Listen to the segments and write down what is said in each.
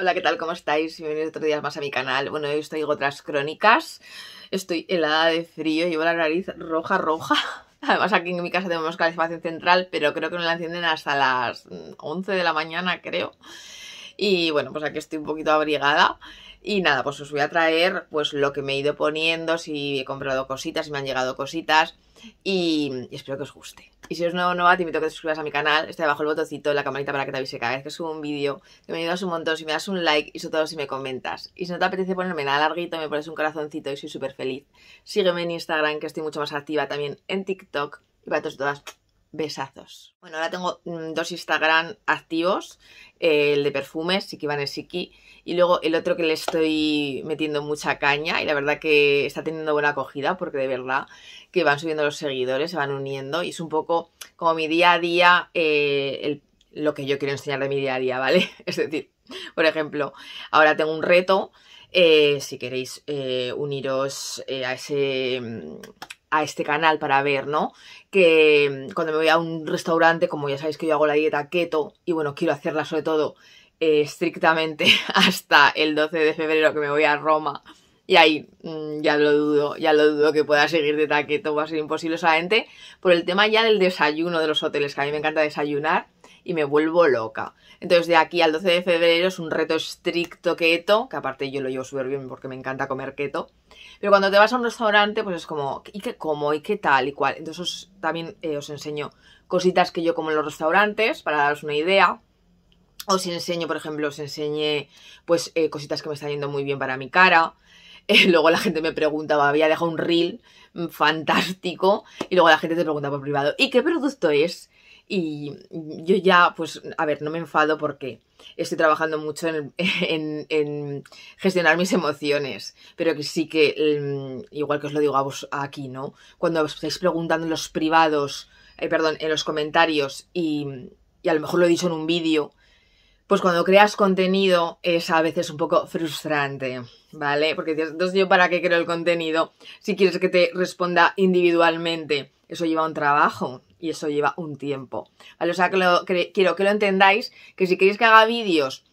Hola, ¿qué tal? ¿Cómo estáis? Bienvenidos otro días más a mi canal. Bueno, hoy os traigo otras crónicas. Estoy helada de frío, llevo la nariz roja, roja. Además, aquí en mi casa tenemos calefacción central, pero creo que no la encienden hasta las 11 de la mañana, creo. Y bueno, pues aquí estoy un poquito abrigada. Y nada, pues os voy a traer pues lo que me he ido poniendo, si he comprado cositas, si me han llegado cositas. Y, espero que os guste. Y si eres nuevo o nueva, te invito a que te suscribas a mi canal. Está debajo el botoncito, la campanita para que te avise cada vez que subo un vídeo. Que me ayudas un montón si me das un like y sobre todo si me comentas. Y si no te apetece ponerme nada larguito, me pones un corazoncito y soy súper feliz. Sígueme en Instagram, que estoy mucho más activa también en TikTok. Y para todos y todas, Besazos. Bueno, ahora tengo mm, dos Instagram activos, eh, el de perfumes, Sikibanesiki, y luego el otro que le estoy metiendo mucha caña y la verdad que está teniendo buena acogida porque de verdad que van subiendo los seguidores, se van uniendo y es un poco como mi día a día, eh, lo que yo quiero enseñar de mi día a día, ¿vale? Es decir, por ejemplo, ahora tengo un reto, eh, si queréis uniros a ese mm, a este canal para ver, ¿no? Que mm, cuando me voy a un restaurante, como ya sabéis que yo hago la dieta keto, y bueno, quiero hacerla sobre todo eh, estrictamente hasta el 12 de febrero que me voy a Roma, y ahí mm, ya lo dudo, ya lo dudo que pueda seguir de taqueto, va a ser imposible solamente por el tema ya del desayuno de los hoteles, que a mí me encanta desayunar y me vuelvo loca. Entonces de aquí al 12 de febrero es un reto estricto keto, que aparte yo lo llevo súper bien porque me encanta comer keto. Pero cuando te vas a un restaurante, pues es como, ¿y qué como? ¿Y qué tal? ¿Y cuál? Entonces también eh, os enseño cositas que yo como en los restaurantes para daros una idea. Os enseño, por ejemplo, os enseñé pues eh, cositas que me están yendo muy bien para mi cara. Eh, luego la gente me preguntaba, había dejado un reel mm, fantástico. Y luego la gente te pregunta por privado, ¿y qué producto es? y yo ya, pues, a ver, no me enfado porque estoy trabajando mucho en, gestionar mis emociones, pero que sí que, em, igual que os lo digo a vos aquí, ¿no? Cuando os estáis preguntando en los privados, eh, perdón, en los comentarios y, a lo mejor lo he dicho en un vídeo, pues cuando creas contenido es a veces un poco frustrante, ¿vale? Porque dices, entonces yo para qué creo el contenido si quieres que te responda individualmente. Eso lleva un trabajo, y eso lleva un tiempo, O sea, lo, que quiero que lo entendáis, que si queréis que haga vídeos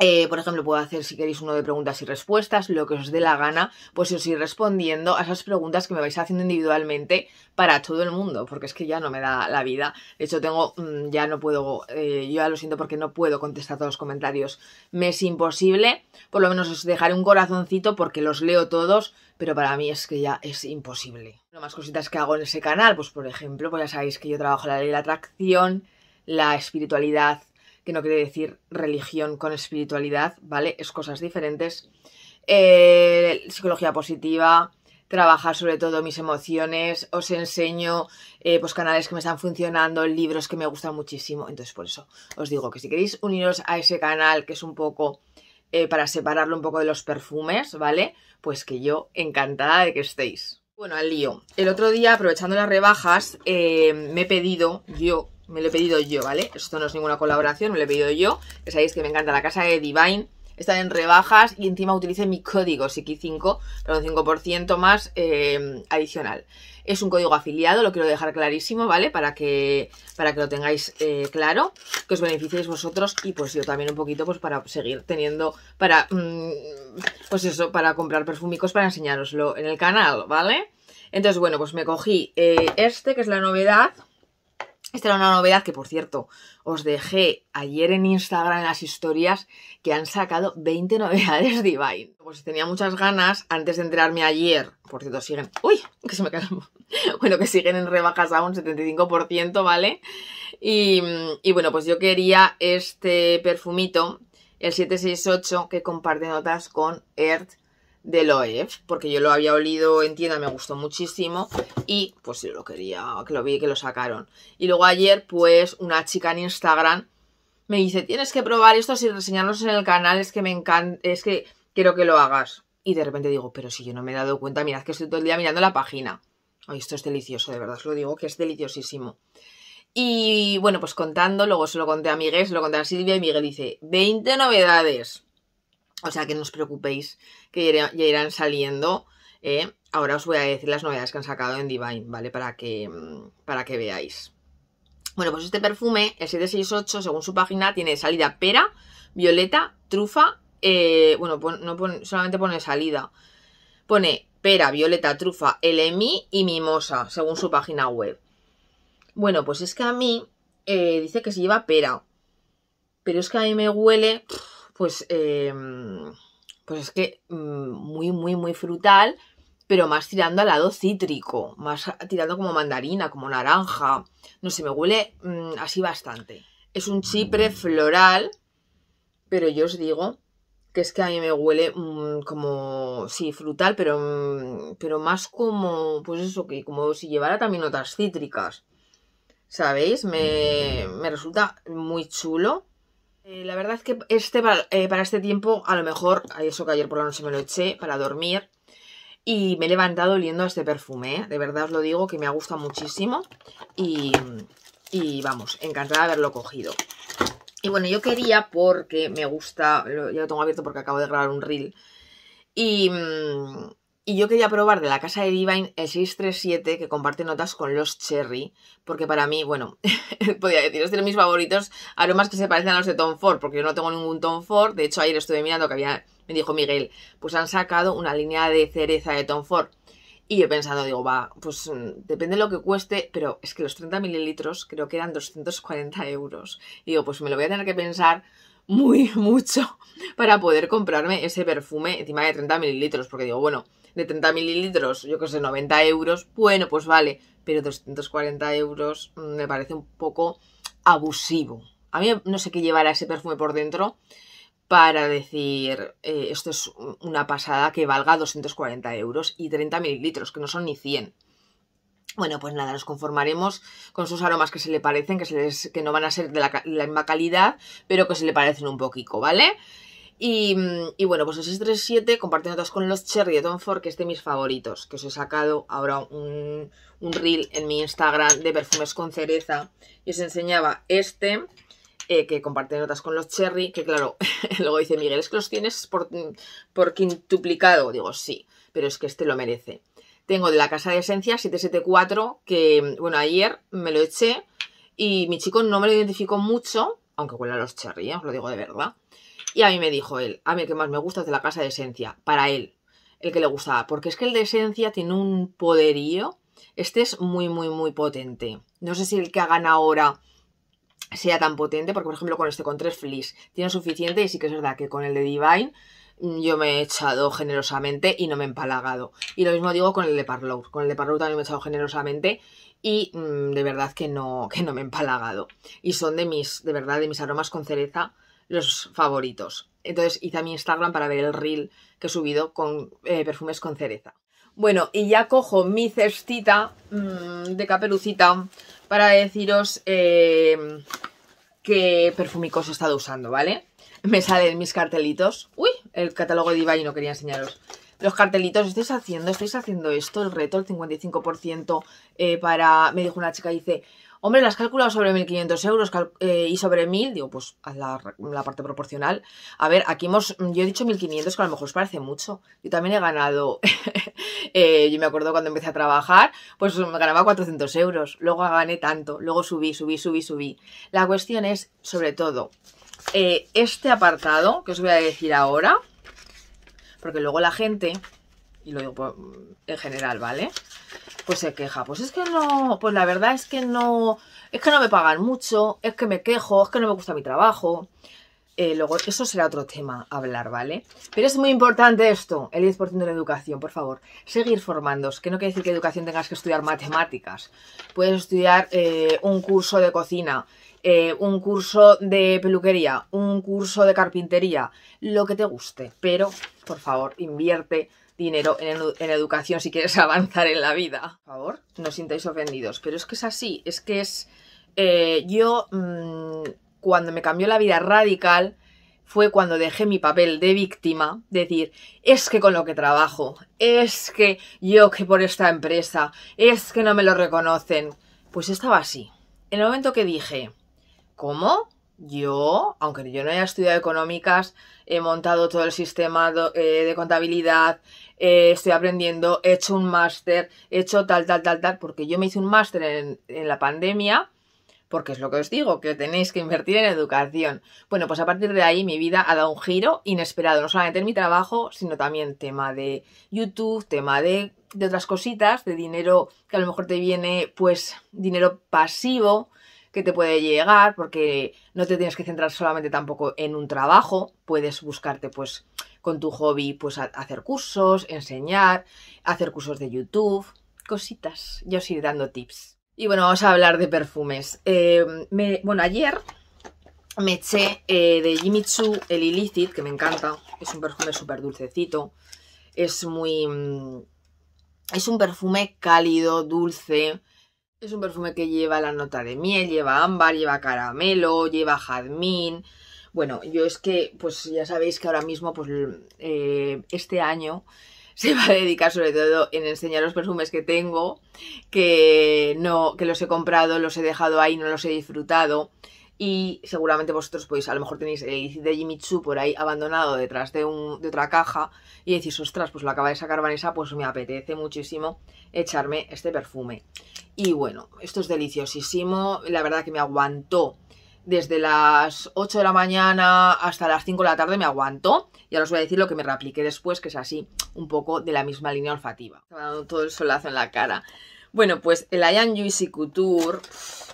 eh, por ejemplo, puedo hacer si queréis uno de preguntas y respuestas, lo que os dé la gana, pues os ir respondiendo a esas preguntas que me vais haciendo individualmente para todo el mundo, porque es que ya no me da la vida. De hecho, tengo, mm, ya no puedo, eh, yo ya lo siento porque no puedo contestar todos los comentarios. Me es imposible, por lo menos os dejaré un corazoncito porque los leo todos, pero para mí es que ya es imposible. Lo más cositas que hago en ese canal, pues por ejemplo, pues ya sabéis que yo trabajo la ley de la atracción, la espiritualidad que no quiere decir religión con espiritualidad, ¿vale? Es cosas diferentes. Eh, psicología positiva, trabajar sobre todo mis emociones, os enseño eh, pues canales que me están funcionando, libros que me gustan muchísimo. Entonces, por eso os digo que si queréis uniros a ese canal que es un poco eh, para separarlo un poco de los perfumes, ¿vale? Pues que yo encantada de que estéis. Bueno, al lío. El otro día, aprovechando las rebajas, me he pedido yo me lo he pedido yo, ¿vale? Esto no es ninguna colaboración, me lo he pedido yo. Que sabéis que me encanta la casa de Divine. Están en rebajas y encima utilice mi código x 5 para un 5% más eh, adicional. Es un código afiliado, lo quiero dejar clarísimo, ¿vale? Para que, para que lo tengáis eh, claro, que os beneficiéis vosotros y pues yo también un poquito pues para seguir teniendo, para, mm, pues eso, para comprar perfumicos para enseñároslo en el canal, ¿vale? Entonces, bueno, pues me cogí eh, este, que es la novedad, esta era una novedad que, por cierto, os dejé ayer en Instagram en las historias que han sacado 20 novedades Divine. Pues tenía muchas ganas antes de enterarme ayer. Por cierto, siguen. ¡Uy! Que se me cae. Bueno, que siguen en rebajas a un 75%, ¿vale? Y, y bueno, pues yo quería este perfumito, el 768, que comparte notas con Earth de Loef, porque yo lo había olido en tienda, me gustó muchísimo y pues yo lo quería, que lo vi, que lo sacaron. Y luego ayer pues una chica en Instagram me dice, tienes que probar esto y reseñarnos en el canal, es que me encanta, es que quiero que lo hagas. Y de repente digo, pero si yo no me he dado cuenta, mirad que estoy todo el día mirando la página. Ay, esto es delicioso, de verdad os lo digo, que es deliciosísimo. Y bueno, pues contando, luego se lo conté a Miguel, se lo conté a Silvia y Miguel dice, 20 novedades. O sea que no os preocupéis, que ya irán saliendo. ¿eh? Ahora os voy a decir las novedades que han sacado en Divine, ¿vale? Para que, mm, para que veáis. Bueno, pues este perfume, el 768, según su página, tiene salida pera, violeta, trufa. Eh, bueno, no solamente pone salida. Pone pera, violeta, trufa, LMI y mimosa, según su página web. Bueno, pues es que a mí eh, dice que se lleva pera. Pero es que a mí me huele pues, em, pues es que mm, muy, muy, muy frutal, pero más tirando al lado cítrico, más tirando como mandarina, como naranja. No sé, me huele mm, así bastante. Es un chipre mm. floral, pero yo os digo que es que a mí me huele como, sí, frutal, pero, pero más como, pues eso, que como si llevara también otras cítricas. ¿Sabéis? Me, me resulta muy chulo. Eh, la verdad es que este para, eh, este tiempo, a lo mejor, eso que ayer por la noche me lo eché para dormir. Y me he levantado oliendo a este perfume, ¿eh? De verdad os lo digo, que me ha gustado muchísimo. Y, y vamos, encantada de haberlo cogido. Y bueno, yo quería porque me gusta, ya lo tengo abierto porque acabo de grabar un reel. Y, mm, y yo quería probar de la casa de Divine el 637 que comparte notas con los Cherry, porque para mí, bueno, podría decir, es de mis favoritos aromas que se parecen a los de Tom Ford, porque yo no tengo ningún Tom Ford. De hecho, ayer estuve mirando que había, me dijo Miguel, pues han sacado una línea de cereza de Tom Ford. Y he pensado, digo, va, pues mm, depende de lo que cueste, pero es que los 30 mililitros creo que eran 240 euros. Y digo, pues me lo voy a tener que pensar muy, mucho para poder comprarme ese perfume encima de 30 mililitros, porque digo, bueno de 30 mililitros, yo que sé, 90 euros, bueno, pues vale, pero 240 euros mm, me parece un poco abusivo. A mí no sé qué llevará ese perfume por dentro para decir, eh, esto es una pasada que valga 240 euros y 30 mililitros, que no son ni 100. Bueno, pues nada, nos conformaremos con sus aromas que se le parecen, que, que no van a ser de la, de la, misma calidad, pero que se le parecen un poquito, ¿vale? Mm, y, bueno, pues el 37, comparte notas con los Cherry de Tom Ford, que es de mis favoritos, que os he sacado ahora un, reel en mi Instagram de perfumes con cereza. Y os enseñaba este, eh, que comparte notas con los Cherry, que claro, luego dice Miguel, es que los tienes por, por quintuplicado. Digo, sí, pero es que este lo merece. Tengo de la Casa de Esencia 774, que bueno, ayer me lo eché y mi chico no me lo identificó mucho, aunque huele a los Cherry, ¿eh? os lo digo de verdad y a mí me dijo él, a mí el que más me gusta es de la casa de esencia, para él, el que le gustaba, porque es que el de esencia tiene un poderío, este es muy, muy, muy potente. No sé si el que hagan ahora sea tan potente, porque por ejemplo con este, con tres flis, tiene suficiente y sí que es verdad que con el de Divine mm, yo me he echado generosamente y no me he empalagado. Y lo mismo digo con el de Parlour, con el de Parlour también me he echado generosamente y mm, de verdad que no, que no me he empalagado. Y son de mis, de verdad, de mis aromas con cereza los favoritos. Entonces hice a mi Instagram para ver el reel que he subido con eh, perfumes con cereza. Bueno, y ya cojo mi cestita mm, de caperucita para deciros eh, qué perfumicos he estado usando, ¿vale? Me salen mis cartelitos. Uy, el catálogo de y no quería enseñaros. Los cartelitos, ¿estáis haciendo? ¿Estáis haciendo esto? El reto, el 55% eh, para... Me dijo una chica, dice, Hombre, las calculado sobre 1.500 euros eh, y sobre 1.000, digo, pues la, parte proporcional. A ver, aquí hemos, mm, yo he dicho 1.500, que a lo mejor os parece mucho. Yo también he ganado, eh, yo me acuerdo cuando empecé a trabajar, pues me mm, ganaba 400 euros, luego gané tanto, luego subí, subí, subí, subí. La cuestión es, sobre todo, eh, este apartado que os voy a decir ahora, porque luego la gente, y lo digo mm, en general, ¿vale? pues se queja. Pues es que no, pues la verdad es que no, es que no me pagan mucho, es que me quejo, es que no me gusta mi trabajo. Eh, luego, eso será otro tema hablar, ¿vale? Pero es muy importante esto, el 10% de la educación, por favor. Seguir formándos, que no quiere decir que educación tengas que estudiar matemáticas. Puedes estudiar eh, un curso de cocina, eh, un curso de peluquería, un curso de carpintería, lo que te guste, pero por favor invierte dinero en, educación si quieres avanzar en la vida. Por favor, no os sintáis ofendidos, pero es que es así, es que es... Eh, yo mm, cuando me cambió la vida radical fue cuando dejé mi papel de víctima, decir, es que con lo que trabajo, es que yo que por esta empresa, es que no me lo reconocen. Pues estaba así. En el momento que dije, ¿Cómo? Yo, aunque yo no haya estudiado económicas, he montado todo el sistema eh, de, contabilidad, eh, estoy aprendiendo, he hecho un máster, he hecho tal, tal, tal, tal, porque yo me hice un máster en, la pandemia, porque es lo que os digo, que tenéis que invertir en educación. Bueno, pues a partir de ahí mi vida ha dado un giro inesperado, no solamente en mi trabajo, sino también tema de YouTube, tema de otras cositas, de dinero que a lo mejor te viene, pues, dinero pasivo te puede llegar, porque no te tienes que centrar solamente tampoco en un trabajo, puedes buscarte pues con tu hobby pues hacer cursos, enseñar, hacer cursos de YouTube, cositas, yo os iré dando tips. Y bueno, vamos a hablar de perfumes. Eh, bueno, ayer me eché eh, de Jimmy Choo el Illicit, que me encanta, es un perfume súper dulcecito, es muy... Mm, es un perfume cálido, dulce, es un perfume que lleva la nota de miel, lleva ámbar, lleva caramelo, lleva jazmín. Bueno, yo es que, pues ya sabéis que ahora mismo, pues eh, este año se va a dedicar sobre todo en enseñar los perfumes que tengo, que no, que los he comprado, los he dejado ahí, no los he disfrutado. Y seguramente vosotros, pues a lo mejor tenéis el eh, de Choo por ahí abandonado detrás de, de otra caja y decís, ostras, pues lo acaba de sacar Vanessa, pues me apetece muchísimo echarme este perfume. Y bueno, esto es deliciosísimo, la verdad que me aguantó desde las 8 de la mañana hasta las 5 de la tarde me aguantó Y ahora os voy a decir lo que me reapliqué después, que es así, un poco de la misma línea olfativa. Me dado todo el solazo en la cara. Bueno, pues el Ayan Juicy Couture,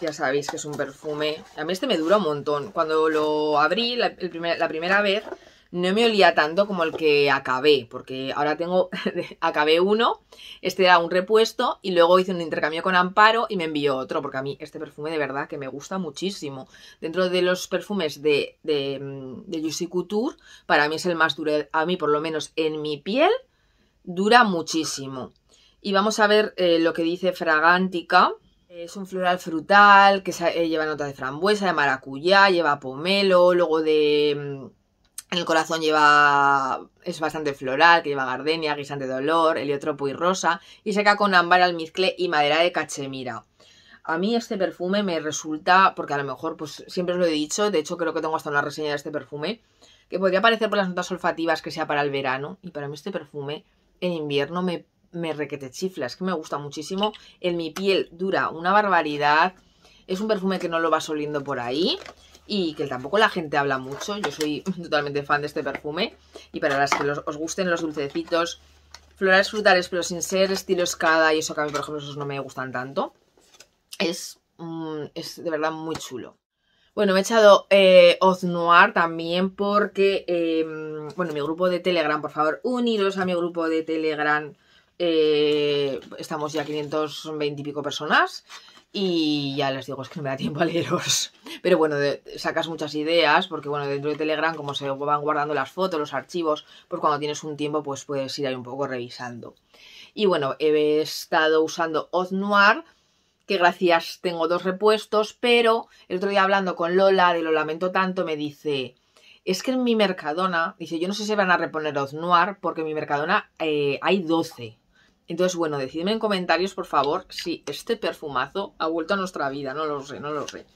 ya sabéis que es un perfume. A mí este me dura un montón. Cuando lo abrí la, primera vez, no me olía tanto como el que acabé, porque ahora tengo, acabé uno, este era un repuesto y luego hice un intercambio con Amparo y me envió otro, porque a mí este perfume de verdad que me gusta muchísimo. Dentro de los perfumes de, de, mm, de Juicy Couture, para mí es el más duro, a mí por lo menos en mi piel, dura muchísimo. Y vamos a ver eh, lo que dice Fragántica. Es un floral frutal que eh, lleva nota de frambuesa, de maracuyá, lleva pomelo, luego de... Mm, en el corazón lleva, es bastante floral, que lleva gardenia, guisante de olor, heliotropo y rosa, y seca con ámbar, almizcle y madera de cachemira. A mí este perfume me resulta, porque a lo mejor, pues siempre os lo he dicho, de hecho creo que tengo hasta una reseña de este perfume, que podría parecer por las notas olfativas que sea para el verano, y para mí este perfume en invierno me me requete chiflas es que me gusta muchísimo. En mi piel dura una barbaridad. Es un perfume que no lo vas oliendo por ahí y que tampoco la gente habla mucho. Yo soy totalmente fan de este perfume. Y para las que os gusten los dulcecitos, florales frutales, pero sin ser estilo escada y eso que a mí, por ejemplo, esos no me gustan tanto, es, mm, es de verdad muy chulo. Bueno, me he echado eh, Oz Noir también porque, em, bueno, mi grupo de Telegram, por favor, uniros a mi grupo de Telegram eh, estamos ya 520 y pico personas y ya les digo, es que no me da tiempo a leeros. Pero bueno, sacas muchas ideas porque bueno, dentro de Telegram como se van guardando las fotos, los archivos, pues cuando tienes un tiempo pues puedes ir ahí un poco revisando. Y bueno, he estado usando Oz Noir, que gracias tengo dos repuestos, pero el otro día hablando con Lola de Lo lamento tanto me dice es que en mi Mercadona, dice, yo no sé si van a reponer Oz Noir porque en mi Mercadona eh, hay 12. Entonces, bueno, decidme en comentarios, por favor, si este perfumazo ha vuelto a nuestra vida. No lo sé, no lo sé.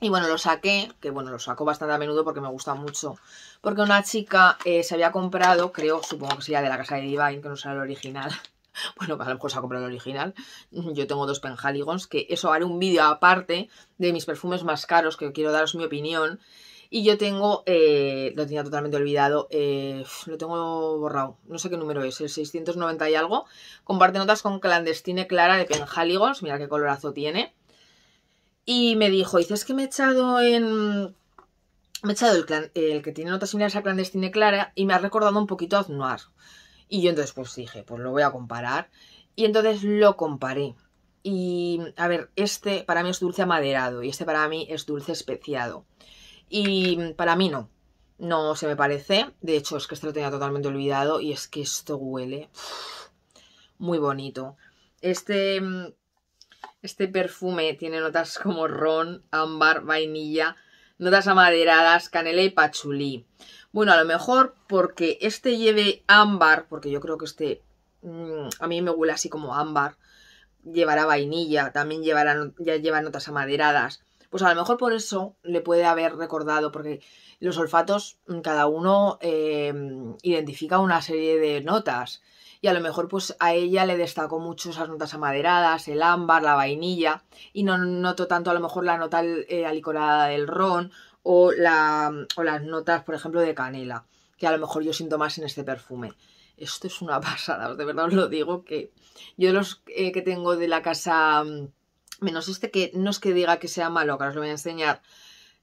Y bueno, lo saqué, que bueno, lo saco bastante a menudo porque me gusta mucho. Porque una chica eh, se había comprado, creo, supongo que sería de la casa de Divine, que no será el original. bueno, a lo mejor se ha comprado el original. Yo tengo dos Penhaligons, que eso haré un vídeo aparte de mis perfumes más caros, que quiero daros mi opinión. Y yo tengo, eh, lo tenía totalmente olvidado, eh, lo tengo borrado, no sé qué número es, el 690 y algo. Comparte notas con Clandestine Clara de Penhaligons, mira qué colorazo tiene. Y me dijo, dices que me he echado en... Me he echado el, el que tiene notas similares a Clandestine Clara y me ha recordado un poquito a Y yo entonces pues dije, pues lo voy a comparar. Y entonces lo comparé. Y a ver, este para mí es dulce amaderado y este para mí es dulce especiado. Y para mí no. No se me parece. De hecho, es que este lo tenía totalmente olvidado y es que esto huele muy bonito. Este, mm, este perfume tiene notas como ron, ámbar, vainilla, notas amaderadas, canela y pachulí. Bueno, a lo mejor porque este lleve ámbar, porque yo creo que este mm, a mí me huele así como ámbar, llevará vainilla, también llevará, ya lleva notas amaderadas. Pues a lo mejor por eso le puede haber recordado, porque los olfatos, mm, cada uno em, identifica una serie de notas. Y a lo mejor pues a ella le destacó mucho esas notas amaderadas, el ámbar, la vainilla, y no noto tanto a lo mejor la nota eh, alicorada del ron o, la, las notas, por ejemplo, de canela, que a lo mejor yo siento más en este perfume. Esto es una pasada, de verdad os lo digo, que yo los eh, que tengo de la casa mm, Menos este que no es que diga que sea malo, que os lo voy a enseñar.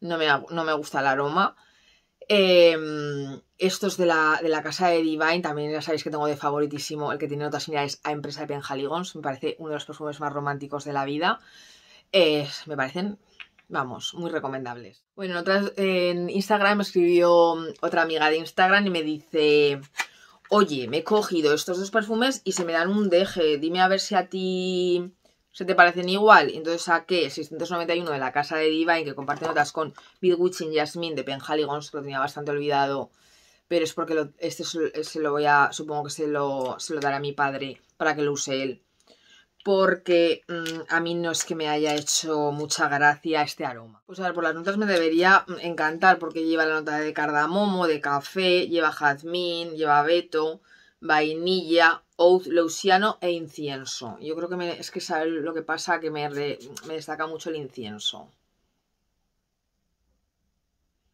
No me, gusta el aroma. Em, estos de la, de la, casa de Divine, también ya sabéis que tengo de favoritísimo el que tiene otras similares a Empresa de Penhaligons. Me parece uno de los perfumes más románticos de la vida. me parecen, vamos, muy recomendables. Bueno, en Instagram me escribió mm, otra amiga de Instagram y me dice... Oye, me he cogido estos dos perfumes y se me dan un deje. Dime a ver si a ti se te parecen igual. Entonces saqué 691 de la casa de Divine, que comparte notas con Bill y Jasmine de Penhaligons, que lo tenía bastante olvidado. Pero es porque este se lo voy a. Supongo que se lo, se lo dará a mi padre para que lo use él. Porque mm, a mí no es que me haya hecho mucha gracia este aroma. Pues a ver, por las notas me debería mm, encantar, porque lleva la nota de cardamomo, de café, lleva jazmín, lleva beto vainilla, oud leuciano e incienso. Yo creo que es que sabe lo que pasa que me, destaca mucho el incienso.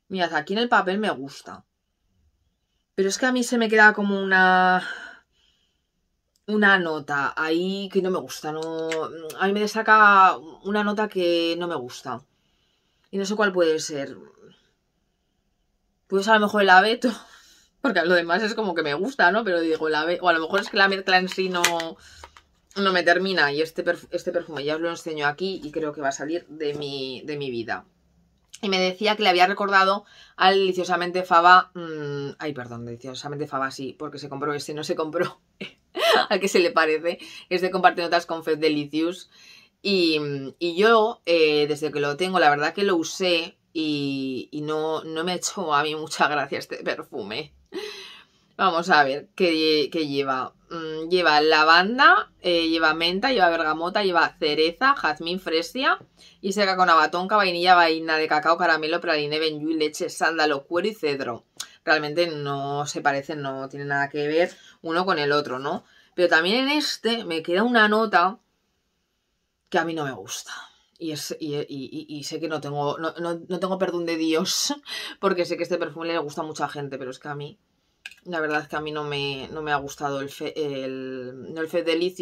Mirad, aquí en el papel me gusta. Pero es que a mí se me queda como una... Una nota ahí que no me gusta. No, a mí me destaca una nota que no me gusta. Y no sé cuál puede ser. ser pues a lo mejor el abeto. Porque lo demás es como que me gusta, ¿no? Pero digo, o a lo mejor es que la mezcla en sí no, no me termina. Y este, este perfume ya os lo enseño aquí y creo que va a salir de mi, de mi vida. Y me decía que le había recordado al deliciosamente faba, mm, ay, perdón, deliciosamente faba sí, porque se compró ese, no se compró. al que se le parece. Es de compartir notas con Fed Delicious. Y, yo, eh, desde que lo tengo, la verdad que lo usé y, no, me ha hecho a mí mucha gracia este perfume. Vamos a ver qué, lleva. Mm, lleva lavanda, eh, lleva menta, lleva bergamota, lleva cereza, jazmín, fresia y seca con abatonca, vainilla, vaina de cacao, caramelo, praline, benjuí, leche, sándalo, cuero y cedro. Realmente no se parecen, no tienen nada que ver uno con el otro, ¿no? Pero también en este me queda una nota que a mí no me gusta y, y, sé que no tengo, no, no, tengo perdón de Dios, porque sé que este perfume le gusta a mucha gente, pero es que a mí, la verdad es que a mí no me, no me ha gustado el, fe, el, no el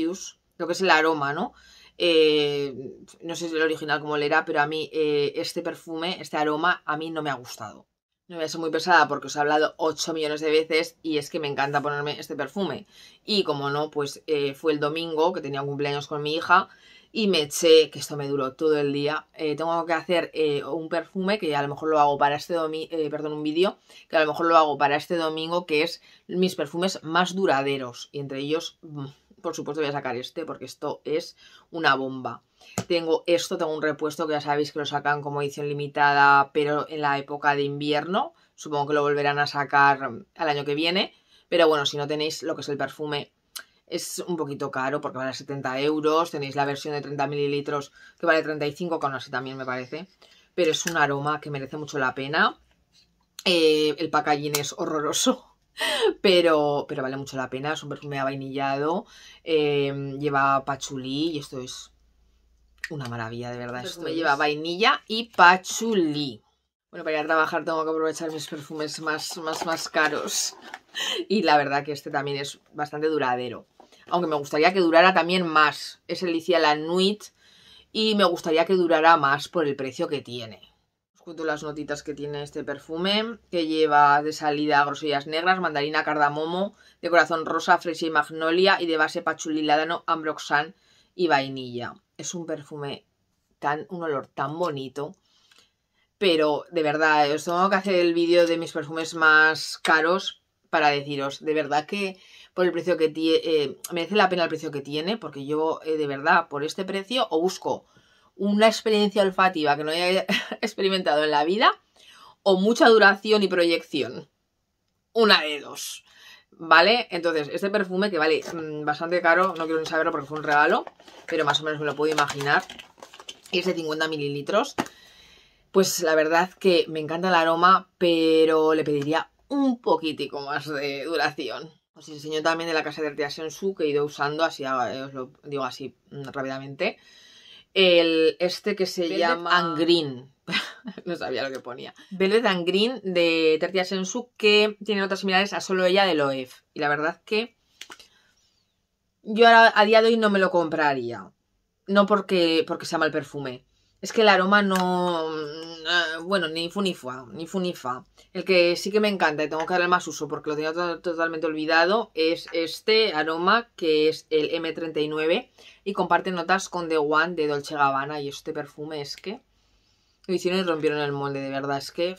lo que es el aroma, ¿no? Eh, no sé si el original como le era, pero a mí eh, este perfume, este aroma, a mí no me ha gustado. No voy a ser muy pesada porque os he hablado 8 millones de veces y es que me encanta ponerme este perfume. Y como no, pues eh, fue el domingo que tenía cumpleaños con mi hija y me eché, que esto me duró todo el día, eh, tengo que hacer eh, un perfume que a lo mejor lo hago para este domingo, eh, perdón, un vídeo, que a lo mejor lo hago para este domingo, que es mis perfumes más duraderos. Y entre ellos, mm, por supuesto voy a sacar este, porque esto es una bomba. Tengo esto, tengo un repuesto que ya sabéis que lo sacan como edición limitada, pero en la época de invierno. Supongo que lo volverán a sacar al año que viene. Pero bueno, si no tenéis lo que es el perfume es un poquito caro porque vale 70 euros. Tenéis la versión de 30 mililitros que vale 35, que así también me parece. Pero es un aroma que merece mucho la pena. Eh, el packaging es horroroso. Pero, pero vale mucho la pena, es un perfume avainillado, eh, lleva pachulí y esto es una maravilla, de verdad. Esto me lleva vainilla y pachulí. Bueno, para ir a trabajar tengo que aprovechar mis perfumes más, más, más caros. Y la verdad que este también es bastante duradero aunque me gustaría que durara también más. Es el la Nuit y me gustaría que durara más por el precio que tiene. Os cuento las notitas que tiene este perfume, que lleva de salida grosellas negras, mandarina cardamomo, de corazón rosa, fresia y magnolia y de base pachulí, ládano, ambroxan y vainilla. Es un perfume tan, un olor tan bonito. Pero de verdad, eh, os tengo que hacer el vídeo de mis perfumes más caros para deciros, de verdad que por el precio que tiene, eh, merece la pena el precio que tiene, porque yo eh, de verdad por este precio o busco una experiencia olfativa que no haya experimentado en la vida o mucha duración y proyección. Una de dos. ¿Vale? Entonces, este perfume que vale mm, bastante caro, no quiero ni saberlo porque fue un regalo, pero más o menos me lo puedo imaginar. Es de 50 mililitros. Pues la verdad que me encanta el aroma, pero le pediría un poquitico más de duración. Se enseño también de la casa de Tertia Sensu que he ido usando, así ah, eh, os lo digo así mm, rápidamente. El, este que se llama and no sabía lo que ponía. Velvet and Green de Tertia Sensu, que tiene otras similares a solo ella de Loef. Y la verdad que yo a, a día de hoy no me lo compraría. No porque, porque sea mal perfume, es que el aroma no... Mm, ah, bueno, ni funifa, ni funifa. El que sí que me encanta y tengo que darle más uso porque lo tenía totalmente olvidado es este aroma que es el M39 y comparte notas con The One de Dolce Gabbana y este perfume es que... Lo hicieron y rompieron el molde, de verdad, es que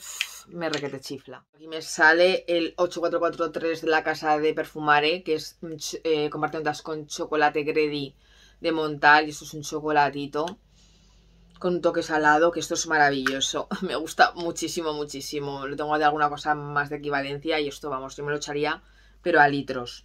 me requete chifla. Aquí me sale el 8443 de la casa de Perfumare, que es mm, eh, comparte notas con chocolate Gredi de Montal y esto es un chocolatito con un toque salado, que esto es maravilloso. Me gusta muchísimo, muchísimo. Lo tengo de alguna cosa más de equivalencia y esto, vamos, yo me lo echaría, pero a litros.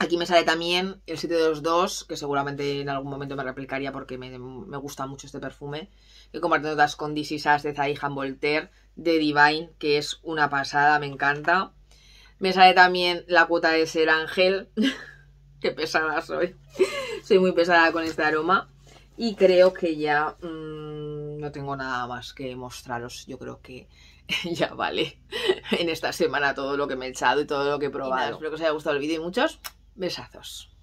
Aquí me sale también el de los 722, que seguramente en algún momento me replicaría porque me, me gusta mucho este perfume. Que comparto notas con DC Sass de Zaihan Voltaire, de Divine, que es una pasada, me encanta. Me sale también la cuota de Ser Ángel. Qué pesada soy. soy muy pesada con este aroma. Y creo que ya mm, no tengo nada más que mostraros. Yo creo que ya vale en esta semana todo lo que me he echado y todo lo que he probado. espero que os haya gustado el vídeo y muchos besazos.